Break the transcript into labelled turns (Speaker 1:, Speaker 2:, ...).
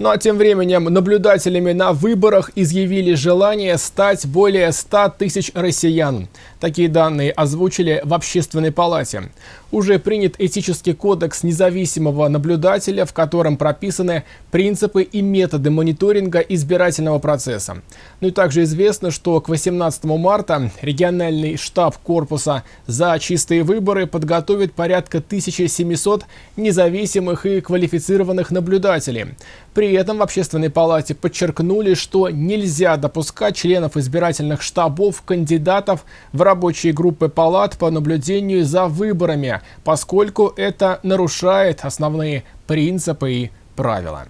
Speaker 1: Ну а тем временем наблюдателями на выборах изъявили желание стать более 100 тысяч россиян. Такие данные озвучили в Общественной палате. Уже принят этический кодекс независимого наблюдателя, в котором прописаны принципы и методы мониторинга избирательного процесса. Ну и также известно, что к 18 марта региональный штаб корпуса «За чистые выборы» подготовит порядка 1700 независимых и квалифицированных наблюдателей. При этом в общественной палате подчеркнули, что нельзя допускать членов избирательных штабов кандидатов в рабочие группы палат по наблюдению за выборами, поскольку это нарушает основные принципы и правила.